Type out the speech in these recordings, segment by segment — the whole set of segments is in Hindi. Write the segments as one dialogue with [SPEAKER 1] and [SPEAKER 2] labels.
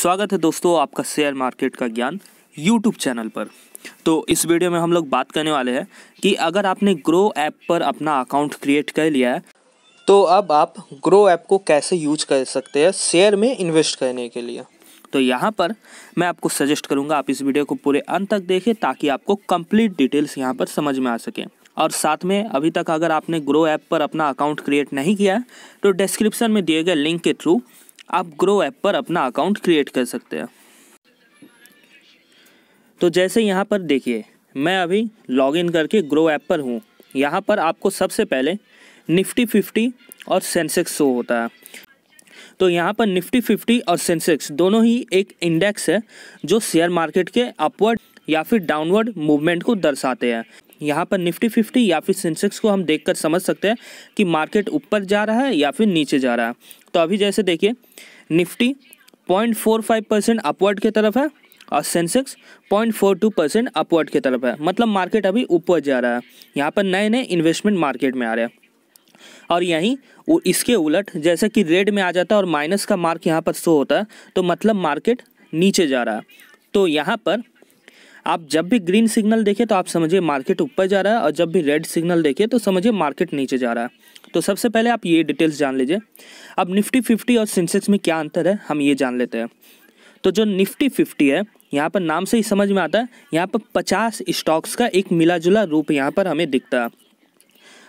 [SPEAKER 1] स्वागत है दोस्तों आपका शेयर मार्केट का ज्ञान यूट्यूब चैनल पर तो इस वीडियो में हम लोग बात करने वाले हैं कि अगर आपने ग्रो ऐप पर अपना अकाउंट क्रिएट कर लिया है तो अब आप ग्रो ऐप को कैसे यूज कर सकते हैं शेयर में इन्वेस्ट करने के लिए तो यहाँ पर मैं आपको सजेस्ट करूँगा आप इस वीडियो को पूरे अंत तक देखें ताकि आपको कम्प्लीट डिटेल्स यहाँ पर समझ में आ सकें और साथ में अभी तक अगर आपने ग्रो ऐप पर अपना अकाउंट क्रिएट नहीं किया है तो डिस्क्रिप्शन में दिए गए लिंक के थ्रू आप ग्रो ऐप पर अपना अकाउंट क्रिएट कर सकते हैं तो जैसे यहाँ पर देखिए मैं अभी लॉगिन करके ग्रो ऐप पर हूँ यहाँ पर आपको सबसे पहले निफ्टी फिफ्टी और सेंसेक्स शो होता है तो यहाँ पर निफ्टी फिफ्टी और सेंसेक्स दोनों ही एक इंडेक्स है जो शेयर मार्केट के अपवर्ड या फिर डाउनवर्ड मूवमेंट को दर्शाते हैं यहाँ पर निफ्टी फिफ्टी या फिर सेंसेक्स को हम देखकर समझ सकते हैं कि मार्केट ऊपर जा रहा है या फिर नीचे जा रहा है तो अभी जैसे देखिए Nifty point four five percent upward की तरफ है और Sensex point four two percent upward की तरफ है मतलब मार्केट अभी ऊपर जा रहा है यहाँ पर नए नए इन्वेस्टमेंट मार्केट में आ रहे हैं और यहीं इसके उलट जैसे कि रेड में आ जाता है और माइनस का मार्क यहाँ पर शो होता है तो मतलब मार्केट नीचे जा रहा है तो यहाँ पर आप जब भी ग्रीन सिग्नल देखें तो आप समझिए मार्केट ऊपर जा रहा है और जब भी रेड सिग्नल देखें तो समझिए मार्केट नीचे जा रहा है तो सबसे पहले आप ये डिटेल्स जान लीजिए अब निफ्टी फिफ्टी और सेंसेक्स में क्या अंतर है हम ये जान लेते हैं तो जो निफ्टी फिफ्टी है यहाँ पर नाम से ही समझ में आता है यहाँ पर पचास स्टॉक्स का एक मिला जुला रूप यहाँ पर हमें दिखता है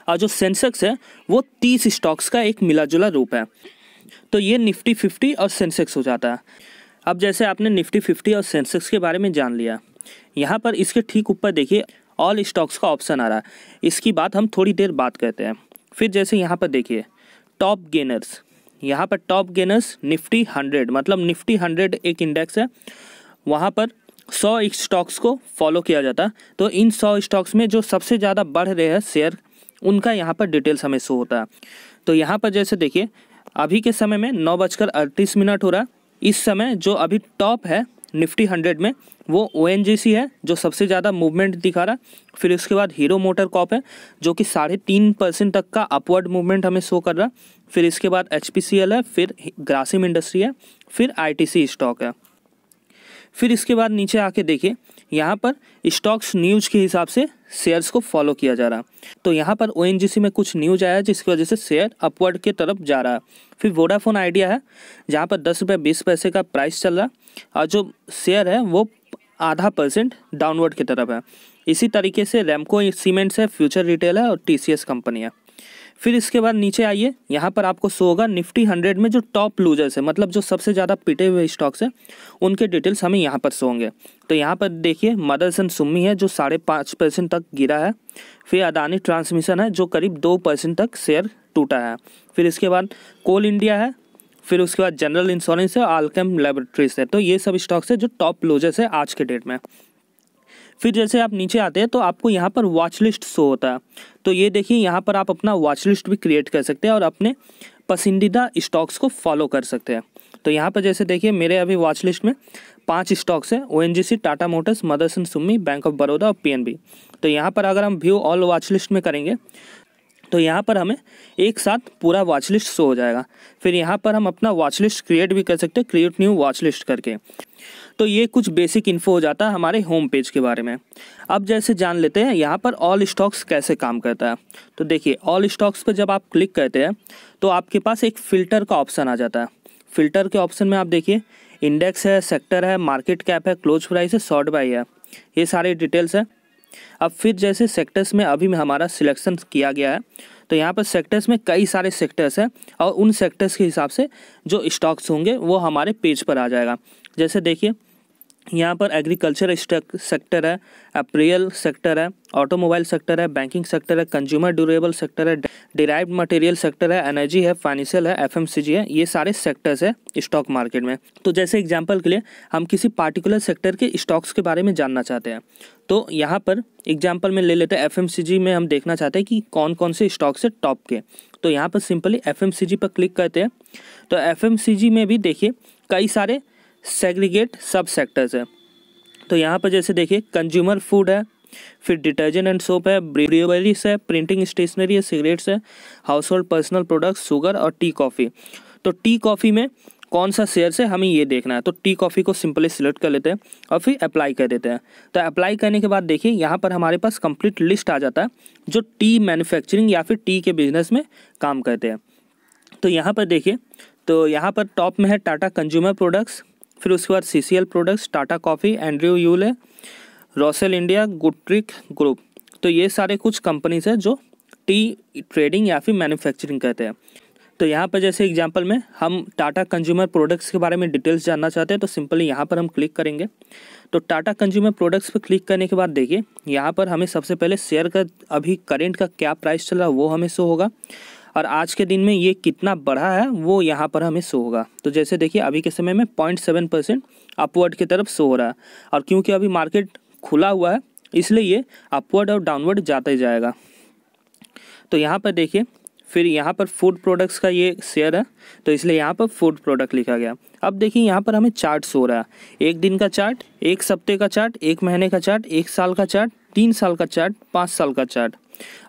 [SPEAKER 1] और जो सेंसेक्स है वो तीस स्टॉक्स का एक मिला जुला रूप है तो ये निफ्टी फिफ्टी और सेंसेक्स हो जाता है अब जैसे आपने निफ्टी फिफ्टी और सेंसेक्स के बारे में जान लिया यहाँ पर इसके ठीक ऊपर देखिए ऑल स्टॉक्स का ऑप्शन आ रहा है इसकी बात हम थोड़ी देर बात करते हैं फिर जैसे यहाँ पर देखिए टॉप गेनर्स यहाँ पर टॉप गेनर्स निफ्टी हंड्रेड मतलब निफ्टी हंड्रेड एक इंडेक्स है वहाँ पर सौ स्टॉक्स को फॉलो किया जाता तो इन सौ स्टॉक्स में जो सबसे ज़्यादा बढ़ रहे हैं शेयर उनका यहाँ पर डिटेल्स हमें शो होता है तो यहाँ पर जैसे देखिए अभी के समय में नौ बजकर अड़तीस मिनट हो रहा इस समय जो अभी टॉप है निफ्टी हंड्रेड में वो ओ है जो सबसे ज़्यादा मूवमेंट दिखा रहा है फिर उसके बाद हीरो मोटर कॉप है जो कि साढ़े तीन परसेंट तक का अपवर्ड मूवमेंट हमें शो कर रहा फिर इसके बाद एच है फिर ग्रासिम इंडस्ट्री है फिर आई स्टॉक है फिर इसके बाद नीचे आके देखिए यहाँ पर स्टॉक्स न्यूज के हिसाब से शेयर्स को फॉलो किया जा रहा तो यहाँ पर ओ में कुछ न्यूज आया जिसकी वजह से शेयर अपवर्ड की तरफ जा रहा फिर वोडाफोन आइडिया है जहाँ पर दस रुपये बीस पैसे का प्राइस चल रहा और जो शेयर है वो आधा परसेंट डाउनवर्ड की तरफ है इसी तरीके से रेमको सीमेंट्स है फ्यूचर रिटेल है और टी कंपनी है फिर इसके बाद नीचे आइए यहाँ पर आपको सो होगा निफ्टी हंड्रेड में जो टॉप लूजर्स है मतलब जो सबसे ज़्यादा पिटे हुए स्टॉक्स हैं उनके डिटेल्स हमें यहाँ पर सो होंगे तो यहाँ पर देखिए मदरसन एंड सुम्मी है जो साढ़े पाँच परसेंट तक गिरा है फिर अदानी ट्रांसमिशन है जो करीब दो परसेंट तक शेयर टूटा है फिर इसके बाद कोल इंडिया है फिर उसके बाद जनरल इंश्योरेंस है आलकेम लेबोरेटरीज है तो ये सब स्टॉक्स है जो टॉप लूजर्स है आज के डेट में फिर जैसे आप नीचे आते हैं तो आपको यहाँ पर वॉच लिस्ट शो होता है तो ये देखिए यहाँ पर आप अपना वॉच लिस्ट भी क्रिएट कर सकते हैं और अपने पसंदीदा स्टॉक्स को फॉलो कर सकते हैं तो यहाँ पर जैसे देखिए मेरे अभी वॉच लिस्ट में पांच स्टॉक्स हैं ओ Tata Motors Motherson Sumi Bank of Baroda और बी तो यहाँ पर अगर हम व्यू ऑल वॉच लिस्ट में करेंगे तो यहाँ पर हमें एक साथ पूरा वॉच लिस्ट शो हो जाएगा फिर यहाँ पर हम अपना वॉच लिस्ट क्रिएट भी कर सकते हैं क्रिएट न्यू वॉच लिस्ट करके तो ये कुछ बेसिक इन्फो हो जाता है हमारे होम पेज के बारे में अब जैसे जान लेते हैं यहाँ पर ऑल स्टॉक्स कैसे काम करता है तो देखिए ऑल स्टॉक्स पर जब आप क्लिक करते हैं तो आपके पास एक फ़िल्टर का ऑप्शन आ जाता है फ़िल्टर के ऑप्शन में आप देखिए इंडेक्स है सेक्टर है मार्केट कैप है क्लोज प्राइस है शॉर्ट बाई है ये सारी डिटेल्स है अब फिर जैसे सेक्टर्स में अभी में हमारा सिलेक्शन किया गया है तो यहाँ पर सेक्टर्स में कई सारे सेक्टर्स हैं और उन सेक्टर्स के हिसाब से जो स्टॉक्स होंगे वो हमारे पेज पर आ जाएगा जैसे देखिए यहाँ पर एग्रीकल्चर सेक्टर है अप्रियल सेक्टर है ऑटोमोबाइल सेक्टर है बैंकिंग सेक्टर है कंज्यूमर ड्यूरेबल सेक्टर है डिराइव मटेरियल सेक्टर है एनर्जी है फाइनेंशियल है एफ है ये सारे सेक्टर्स है स्टॉक मार्केट में तो जैसे एग्जाम्पल के लिए हम किसी पार्टिकुलर सेक्टर के स्टॉक्स के बारे में जानना चाहते हैं तो यहाँ पर एग्जाम्पल में ले लेते हैं एफ में हम देखना चाहते हैं कि कौन कौन से स्टॉक्स है टॉप के तो यहाँ पर सिंपली एफ पर क्लिक करते हैं तो एफ में भी देखिए कई सारे सेग्रीगेट सब सेक्टर्स है तो यहाँ पर जैसे देखिए कंज्यूमर फूड है फिर डिटर्जेंट एंड सोप है ब्रिवरीज है प्रिंटिंग स्टेशनरी है सिगरेट्स है household personal products sugar और टी कॉफ़ी तो टी कॉफ़ी में कौन सा शेयर से हमें ये देखना है तो टी कॉफ़ी को सिंपली सिलेक्ट कर लेते हैं और फिर अप्लाई कर देते हैं तो अप्लाई करने के बाद देखिए यहाँ पर हमारे पास कंप्लीट लिस्ट आ जाता है जो टी मैन्युफैक्चरिंग या फिर टी के बिजनेस में काम करते हैं तो यहाँ पर देखिए तो यहाँ पर टॉप में है टाटा कंज्यूमर प्रोडक्ट्स फिर उसके बाद C C L products Tata coffee Andrew है रोसेल इंडिया गुट्रिक ग्रुप तो ये सारे कुछ कंपनीज हैं जो टी ट्रेडिंग या फिर मैन्युफैक्चरिंग करते हैं तो यहाँ पर जैसे एग्जांपल में हम टाटा कंज्यूमर प्रोडक्ट्स के बारे में डिटेल्स जानना चाहते हैं तो सिंपली यहाँ पर हम क्लिक करेंगे तो टाटा कंज्यूमर प्रोडक्ट्स पर क्लिक करने के बाद देखिए यहाँ पर हमें सबसे पहले शेयर का अभी करेंट का क्या प्राइस चल रहा है वो हमें शो होगा और आज के दिन में ये कितना बढ़ा है वो यहाँ पर हमें शो होगा तो जैसे देखिए अभी के समय में पॉइंट सेवन परसेंट अपवर्ड की तरफ शो हो रहा है और क्योंकि अभी मार्केट खुला हुआ है इसलिए ये अपवर्ड और डाउनवर्ड जाता ही जाएगा तो यहाँ पर देखिए फिर यहाँ पर फूड प्रोडक्ट्स का ये शेयर है तो इसलिए यहाँ पर फूड प्रोडक्ट लिखा गया अब देखिए यहाँ पर हमें चार्ट सो रहा है एक दिन का चार्ट एक सप्ते का चार्ट एक महीने का चार्ट एक साल का चार्ट तीन साल का चार्ट पाँच साल का चार्ट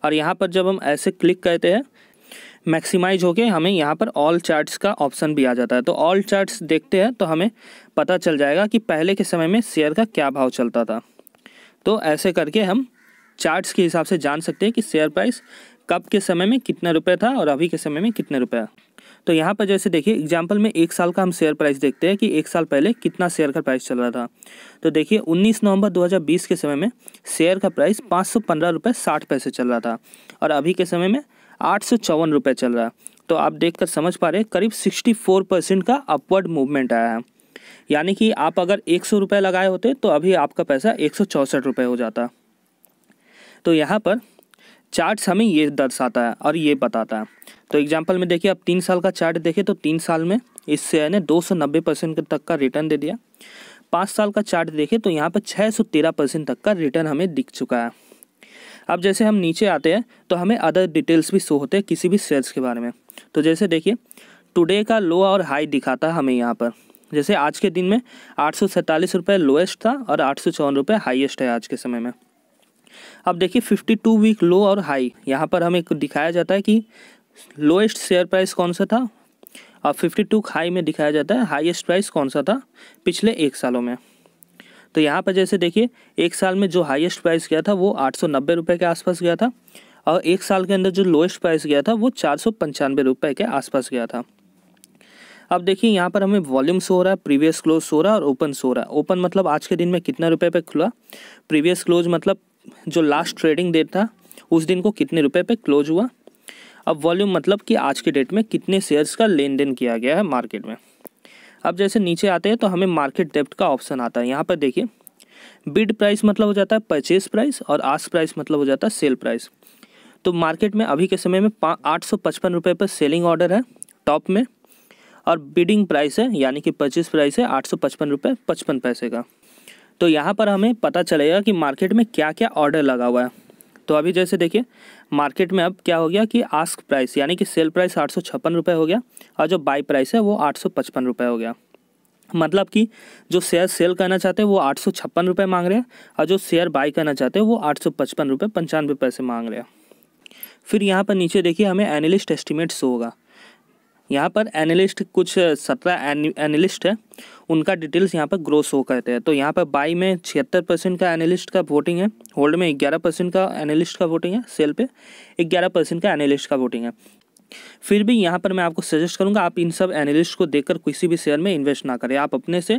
[SPEAKER 1] और यहाँ पर जब हम ऐसे क्लिक करते हैं मैक्सिमाइज होके हमें यहाँ पर ऑल चार्ट्स का ऑप्शन भी आ जाता है तो ऑल चार्ट्स देखते हैं तो हमें पता चल जाएगा कि पहले के समय में शेयर का क्या भाव चलता था तो ऐसे करके हम चार्ट्स के हिसाब से जान सकते हैं कि शेयर प्राइस कब के समय में कितना रुपये था और अभी के समय में कितने रुपये तो यहाँ पर जैसे देखिए एग्जाम्पल में एक साल का हम शेयर प्राइस देखते हैं कि एक साल पहले कितना शेयर का प्राइस चल रहा था तो देखिए 19 नवंबर 2020 के समय में शेयर का प्राइस पाँच सौ पंद्रह रुपये साठ पैसे चल रहा था और अभी के समय में आठ सौ चौवन रुपये चल रहा है तो आप देखकर समझ पा रहे हैं करीब सिक्सटी फोर परसेंट का अपवर्ड मूवमेंट आया है यानी कि आप अगर एक सौ रुपये लगाए होते तो अभी आपका पैसा एक सौ चौंसठ रुपये हो जाता तो यहाँ पर चार्ट हमें ये दर्शाता है और ये बताता है तो एग्जाम्पल में देखिए आप तीन साल का चार्ट देखें तो तीन साल में इस शेयर ने दो सौ नब्बे परसेंट तक का रिटर्न दे दिया पाँच साल का चार्ट देखें तो यहाँ पर छः सौ तेरह परसेंट तक का रिटर्न हमें दिख चुका है अब जैसे हम नीचे आते हैं तो हमें अदर डिटेल्स भी शो होते हैं किसी भी सेल्स के बारे में तो जैसे देखिए टुडे का लो और हाई दिखाता है हमें यहाँ पर जैसे आज के दिन में आठ सौ सैंतालीस रुपये लोएस्ट था और आठ सौ चौवन रुपये हाइएस्ट है आज के समय में अब देखिए 52 वीक लो और हाई यहाँ पर हमें दिखाया जाता है कि लोएस्ट शेयर प्राइस कौन सा था और 52 हाई में दिखाया जाता है हाईएस्ट प्राइस कौन सा था पिछले एक सालों में तो यहाँ पर जैसे देखिए एक साल में जो हाईएस्ट प्राइस गया था वो आठ सौ के आसपास गया था और एक साल के अंदर जो लोएस्ट प्राइस गया था वो चार सौ के आसपास गया था अब देखिए यहाँ पर हमें वॉल्यूम सो रहा है प्रीवियस क्लोज सो रहा है और ओपन सो रहा है ओपन मतलब आज के दिन में कितना रुपए पे खुला प्रीवियस क्लोज मतलब जो लास्ट ट्रेडिंग डेट था उस दिन को कितने रुपए पे क्लोज हुआ अब वॉल्यूम मतलब कि आज के डेट में कितने शेयर्स का लेन देन किया गया है मार्केट में अब जैसे नीचे आते हैं तो हमें मार्केट डेप्ट का ऑप्शन आता है यहाँ पर देखिए बिड प्राइस मतलब हो जाता है परचेज प्राइस और आस प्राइस मतलब हो जाता है सेल प्राइस तो मार्केट में अभी के समय में आठ सौ पचपन रुपये पर सेलिंग ऑर्डर है टॉप में और बिडिंग प्राइस है यानी कि परचेज प्राइस है आठ सौ पचपन रुपये पचपन पैसे का तो यहाँ पर हमें पता चलेगा कि मार्केट में क्या क्या ऑर्डर लगा हुआ है तो अभी जैसे देखिए मार्केट में अब क्या हो गया कि आस्क प्राइस यानी कि सेल प्राइस आठ रुपए हो गया और जो बाई प्राइस है वो आठ रुपए हो गया मतलब कि जो शेयर सेल करना चाहते हैं वो आठ रुपए मांग रहे हैं और जो शेयर बाई करना चाहते हैं वो आठ रुपए पंचानवे पैसे मांग रहे हैं फिर यहाँ पर नीचे देखिए हमें एनालिस्ट एस्टिमेट्स होगा यहाँ पर एनालिस्ट कुछ सत्रह एनालिस्ट है उनका डिटेल्स यहाँ पर ग्रो शो करते हैं तो यहाँ पर बाई में छिहत्तर परसेंट का एनालिस्ट का वोटिंग है होल्ड में ग्यारह परसेंट का एनालिस्ट का वोटिंग है सेल पे ग्यारह परसेंट का एनालिस्ट का वोटिंग है फिर भी यहाँ पर मैं आपको सजेस्ट करूँगा आप इन सब एनालिस्ट को देखकर किसी भी शेयर में इन्वेस्ट ना करें आप अपने से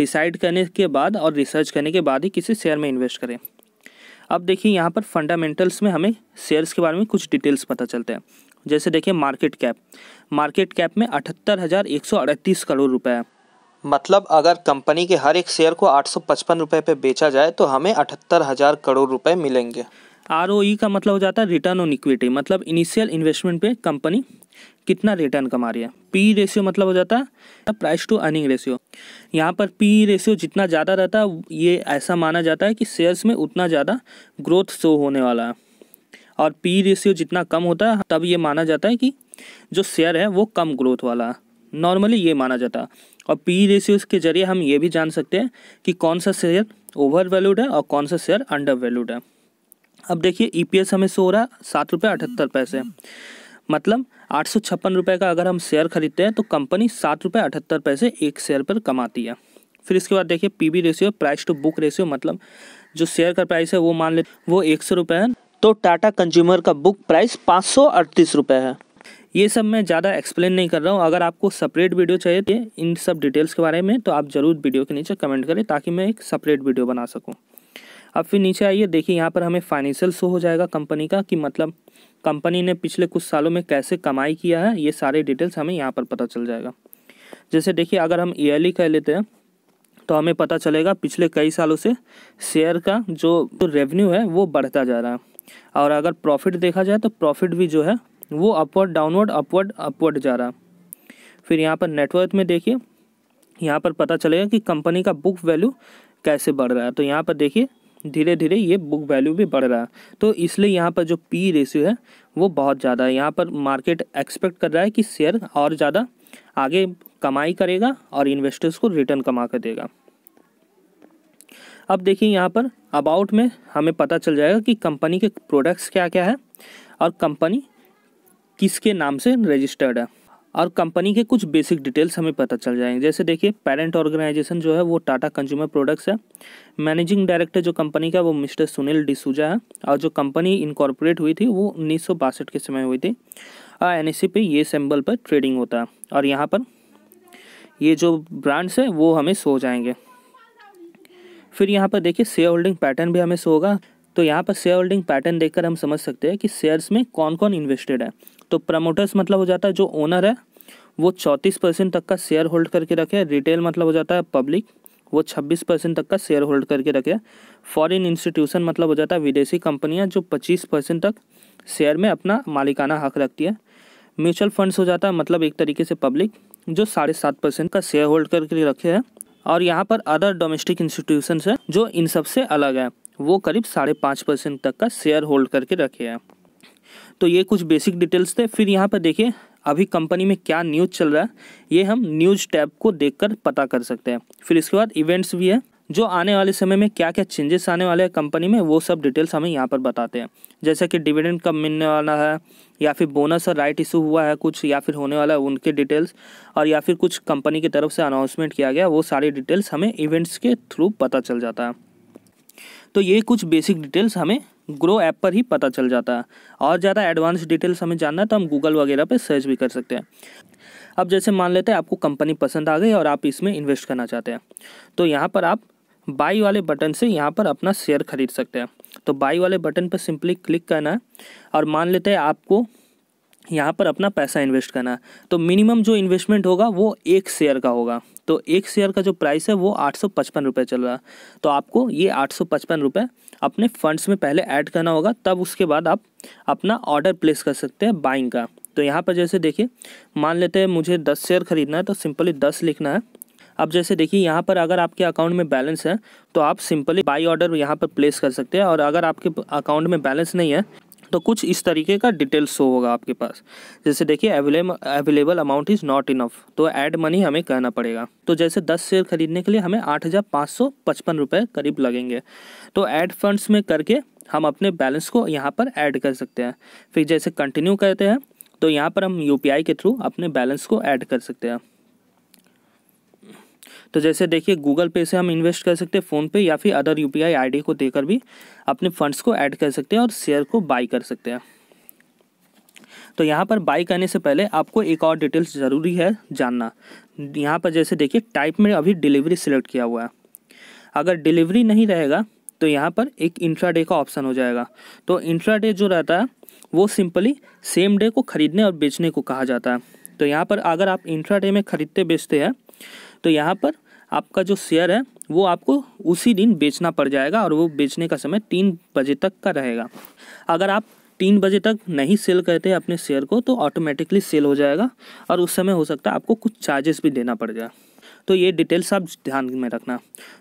[SPEAKER 1] डिसाइड करने के बाद और रिसर्च करने के बाद ही किसी शेयर में इन्वेस्ट करें अब देखिए यहाँ पर फंडामेंटल्स में हमें शेयर्स के बारे में कुछ डिटेल्स पता चलते हैं जैसे देखिए मार्केट कैप मार्केट कैप में अठहत्तर करोड़ रुपए है मतलब अगर कंपनी के हर एक शेयर को आठ सौ रुपए पे बेचा जाए तो हमें अठहत्तर हजार करोड़ रुपए मिलेंगे आर e का मतलब हो जाता है रिटर्न ऑन इक्विटी मतलब इनिशियल इन्वेस्टमेंट पे कंपनी कितना रिटर्न कमा रही है पी रेशियो मतलब हो जाता है प्राइस टू अर्निंग रेशियो यहाँ पर पी रेशियो जितना ज़्यादा रहता है ये ऐसा माना जाता है कि शेयर्स में उतना ज़्यादा ग्रोथ शो होने वाला है और पी रेशियो जितना कम होता है तब ये माना जाता है कि जो शेयर है वो कम ग्रोथ वाला नॉर्मली ये माना जाता है और पी रेशियोज के जरिए हम ये भी जान सकते हैं कि कौन सा शेयर ओवर वैल्यूड है और कौन सा शेयर अंडर वैल्यूड है अब देखिए ईपीएस e हमें सो हो रहा है सात रुपये अठहत्तर पैसे मतलब आठ सौ छप्पन रुपये का अगर हम शेयर खरीदते हैं तो कंपनी सात रुपये अठहत्तर पैसे एक शेयर पर कमाती है फिर इसके बाद देखिए B ratio price to book ratio मतलब जो शेयर का प्राइस है वो मान ले वो एक सौ रुपये है तो टाटा कंज्यूमर का बुक प्राइस पाँच सौ है ये सब मैं ज़्यादा एक्सप्लेन नहीं कर रहा हूँ अगर आपको सेपरेट वीडियो चाहिए तो इन सब डिटेल्स के बारे में तो आप ज़रूर वीडियो के नीचे कमेंट करें ताकि मैं एक सेपरेट वीडियो बना सकूँ अब फिर नीचे आइए देखिए यहाँ पर हमें फाइनेंशियल शो हो जाएगा कंपनी का कि मतलब कंपनी ने पिछले कुछ सालों में कैसे कमाई किया है ये सारे डिटेल्स हमें यहाँ पर पता चल जाएगा जैसे देखिए अगर हम ईयरली कह लेते हैं तो हमें पता चलेगा पिछले कई सालों से शेयर का जो, जो रेवेन्यू है वो बढ़ता जा रहा है और अगर प्रॉफिट देखा जाए तो प्रॉफिट भी जो है वो अपवर्ड डाउनवर्ड अपवर्ड अपवर्ड जा रहा है फिर यहाँ पर नेटवर्थ में देखिए यहाँ पर पता चलेगा कि कंपनी का बुक वैल्यू कैसे बढ़ रहा है तो यहाँ पर देखिए धीरे धीरे ये बुक वैल्यू भी बढ़ रहा है तो इसलिए यहाँ पर जो पी रेशियो है वो बहुत ज़्यादा है यहाँ पर मार्केट एक्सपेक्ट कर रहा है कि शेयर और ज़्यादा आगे कमाई करेगा और इन्वेस्टर्स को रिटर्न कमा कर देगा अब देखिए यहाँ पर अबाउट में हमें पता चल जाएगा कि कंपनी के प्रोडक्ट्स क्या क्या है और कंपनी किसके नाम से रजिस्टर्ड है और कंपनी के कुछ बेसिक डिटेल्स हमें पता चल जाएंगे जैसे देखिए पेरेंट ऑर्गेनाइजेशन जो है वो टाटा कंज्यूमर प्रोडक्ट्स है मैनेजिंग डायरेक्टर जो कंपनी का वो मिस्टर सुनील डिसूजा है और जो कंपनी इनकॉर्पोरेट हुई थी वो उन्नीस के समय हुई थी और एन पे ये सिम्बल पर ट्रेडिंग होता है और यहाँ पर ये जो ब्रांड्स हैं वो हमें सो जाएंगे फिर यहाँ पर देखिए शेयर होल्डिंग पैटर्न भी हमें शो होगा तो यहाँ पर शेयर होल्डिंग पैटर्न देखकर हम समझ सकते हैं कि शेयर्स में कौन कौन इन्वेस्टेड है तो प्रमोटर्स मतलब हो जाता है जो ओनर है वो चौंतीस परसेंट तक का शेयर होल्ड करके रखे रिटेल मतलब हो जाता है पब्लिक वो छब्बीस परसेंट तक का शेयर होल्ड करके रखे फॉरेन इंस्टीट्यूशन मतलब हो जाता है विदेशी कंपनियाँ जो पच्चीस परसेंट तक शेयर में अपना मालिकाना हक रखती है म्यूचुअल फंड्स हो जाता है मतलब एक तरीके से पब्लिक जो साढ़े सात परसेंट का शेयर होल्ड करके रखे हैं और यहाँ पर अदर डोमेस्टिक इंस्टीट्यूशन है जो इन सबसे अलग है वो करीब साढ़े पाँच परसेंट तक का शेयर होल्ड करके रखे हैं तो ये कुछ बेसिक डिटेल्स थे फिर यहाँ पर देखिए अभी कंपनी में क्या न्यूज़ चल रहा है ये हम न्यूज़ टैब को देखकर पता कर सकते हैं फिर इसके बाद इवेंट्स भी है जो आने वाले समय में क्या क्या चेंजेस आने वाले हैं कंपनी में वो सब डिटेल्स हमें यहाँ पर बताते हैं जैसे कि डिविडेंड कब मिलने वाला है या फिर बोनस और राइट इशू हुआ है कुछ या फिर होने वाला है उनके डिटेल्स और या फिर कुछ कंपनी की तरफ से अनाउंसमेंट किया गया वो सारी डिटेल्स हमें इवेंट्स के थ्रू पता चल जाता है तो ये कुछ बेसिक डिटेल्स हमें ग्रो ऐप पर ही पता चल जाता है और ज़्यादा एडवांस डिटेल्स हमें जानना है तो हम गूगल वगैरह पर सर्च भी कर सकते हैं अब जैसे मान लेते हैं आपको कंपनी पसंद आ गई और आप इसमें इन्वेस्ट करना चाहते हैं तो यहाँ पर आप बाई वाले बटन से यहाँ पर अपना शेयर खरीद सकते हैं तो बाई वाले बटन पर सिंपली क्लिक करना है और मान लेते हैं आपको यहाँ पर अपना पैसा इन्वेस्ट करना है तो मिनिमम जो इन्वेस्टमेंट होगा वो एक शेयर का होगा तो एक शेयर का जो प्राइस है वो आठ सौ पचपन रुपये चल रहा है तो आपको ये आठ सौ पचपन रुपये अपने फंड्स में पहले ऐड करना होगा तब उसके बाद आप अपना ऑर्डर प्लेस कर सकते हैं बाइंग का तो यहाँ पर जैसे देखिए मान लेते हैं मुझे दस शेयर खरीदना है तो सिंपली दस लिखना है अब जैसे देखिए यहाँ पर अगर आपके अकाउंट में बैलेंस है तो आप सिंपली बाई ऑर्डर यहाँ पर प्लेस कर सकते हैं और अगर आपके अकाउंट में बैलेंस नहीं है तो कुछ इस तरीके का डिटेल शो होगा आपके पास जैसे देखिए available amount is not enough तो ऐड मनी हमें कहना पड़ेगा तो जैसे 10 शेयर खरीदने के लिए हमें आठ हज़ार पाँच सौ पचपन रुपये करीब लगेंगे तो ऐड फंड्स में करके हम अपने बैलेंस को यहाँ पर ऐड कर सकते हैं फिर जैसे कंटिन्यू करते हैं तो यहाँ पर हम यू के थ्रू अपने बैलेंस को ऐड कर सकते हैं तो जैसे देखिए गूगल पे से हम इन्वेस्ट कर सकते हैं फ़ोनपे या फिर अदर यू पी को देकर भी अपने फंड्स को ऐड कर सकते हैं और शेयर को बाई कर सकते हैं तो यहाँ पर बाई करने से पहले आपको एक और डिटेल्स ज़रूरी है जानना यहाँ पर जैसे देखिए टाइप में अभी डिलीवरी सिलेक्ट किया हुआ है अगर डिलीवरी नहीं रहेगा तो यहाँ पर एक डे का ऑप्शन हो जाएगा तो डे जो रहता है वो सिंपली सेम डे को ख़रीदने और बेचने को कहा जाता है तो यहाँ पर अगर आप डे में ख़रीदते बेचते हैं तो यहाँ पर आपका जो शेयर है वो आपको उसी दिन बेचना पड़ जाएगा और वो बेचने का समय तीन बजे तक का रहेगा अगर आप तीन बजे तक नहीं सेल करते अपने शेयर को तो ऑटोमेटिकली सेल हो जाएगा और उस समय हो सकता है आपको कुछ चार्जेस भी देना पड़ जाए तो ये डिटेल्स आप ध्यान में रखना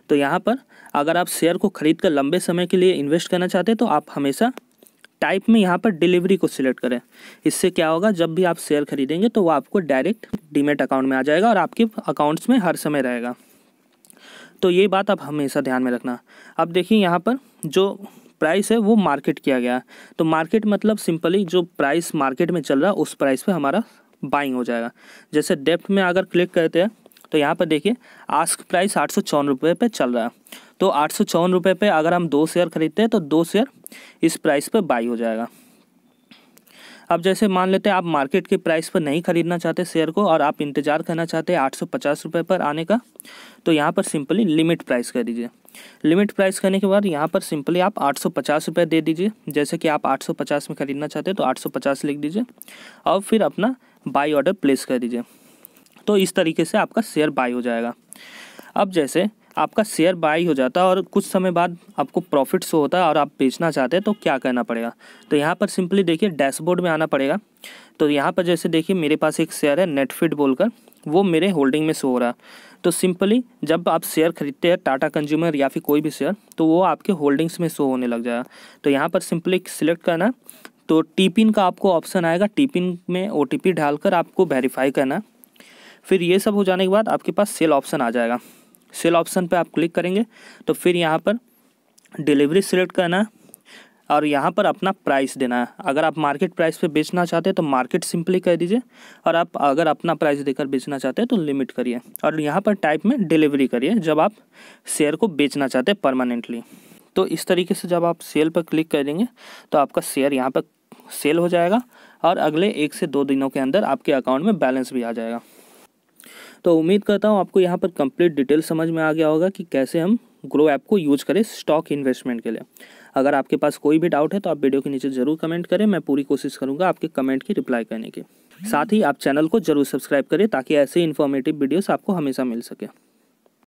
[SPEAKER 1] तो यहाँ पर अगर आप शेयर को खरीद कर लंबे समय के लिए इन्वेस्ट करना चाहते हैं तो आप हमेशा टाइप में यहाँ पर डिलीवरी को सिलेक्ट करें इससे क्या होगा जब भी आप शेयर खरीदेंगे तो वो आपको डायरेक्ट डीमेट अकाउंट में आ जाएगा और आपके अकाउंट्स में हर समय रहेगा तो ये बात आप हमेशा ध्यान में रखना अब देखिए यहाँ पर जो प्राइस है वो मार्केट किया गया तो मार्केट मतलब सिंपली जो प्राइस मार्केट में चल रहा है उस प्राइस पर हमारा बाइंग हो जाएगा जैसे डेप्थ में अगर क्लिक करते हैं तो यहाँ पर देखिए आस्क प्राइस आठ सौ चौन रुपये पर चल रहा है तो आठ सौ चौवन रुपये पर अगर हम दो शेयर खरीदते हैं तो दो शेयर इस प्राइस पर बाई हो जाएगा अब जैसे मान लेते हैं आप मार्केट के प्राइस पर नहीं खरीदना चाहते शेयर को और आप इंतज़ार करना चाहते हैं आठ सौ पचास रुपये पर आने का तो यहाँ पर सिंपली लिमिट प्राइस कर दीजिए लिमिट प्राइस करने के बाद यहाँ पर सिंपली आप आठ सौ पचास रुपये दे दीजिए जैसे कि आप आठ सौ पचास में ख़रीदना चाहते हैं तो आठ सौ पचास लिख दीजिए और फिर अपना बाई ऑर्डर प्लेस कर दीजिए तो इस तरीके से आपका शेयर बाई हो जाएगा अब जैसे आपका शेयर बाई हो जाता है और कुछ समय बाद आपको प्रॉफिट शो होता है और आप बेचना चाहते हैं तो क्या करना पड़ेगा तो यहाँ पर सिंपली देखिए डैशबोर्ड में आना पड़ेगा तो यहाँ पर जैसे देखिए मेरे पास एक शेयर है नेटफिट बोलकर वो मेरे होल्डिंग में शो हो रहा है तो सिंपली जब आप शेयर खरीदते हैं टाटा कंज्यूमर या फिर कोई भी शेयर तो वो आपके होल्डिंग्स में शो होने लग जाएगा तो यहाँ पर सिंपली सिलेक्ट करना तो टीपिन का आपको ऑप्शन आएगा टीपिन में ओ डालकर आपको वेरीफाई करना फिर ये सब हो जाने के बाद आपके पास सेल ऑप्शन आ जाएगा सेल ऑप्शन पे आप क्लिक करेंगे तो फिर यहाँ पर डिलीवरी सिलेक्ट करना है और यहाँ पर अपना प्राइस देना है अगर आप मार्केट प्राइस पे बेचना चाहते हैं तो मार्केट सिंपली कह दीजिए और आप अगर अपना प्राइस देकर बेचना चाहते हैं तो लिमिट करिए और यहाँ पर टाइप में डिलीवरी करिए जब आप शेयर को बेचना चाहते हैं परमानेंटली तो इस तरीके से जब आप सेल पर क्लिक करेंगे तो आपका शेयर यहाँ पर सेल हो जाएगा और अगले एक से दो दिनों के अंदर आपके अकाउंट में बैलेंस भी आ जाएगा तो उम्मीद करता हूँ आपको यहाँ पर कंप्लीट डिटेल समझ में आ गया होगा कि कैसे हम ग्रो ऐप को यूज करें स्टॉक इन्वेस्टमेंट के लिए अगर आपके पास कोई भी डाउट है तो आप वीडियो के नीचे जरूर कमेंट करें मैं पूरी कोशिश करूँगा आपके कमेंट की रिप्लाई करने की साथ ही आप चैनल को जरूर सब्सक्राइब करें ताकि ऐसे इन्फॉर्मेटिव वीडियोस आपको हमेशा मिल सके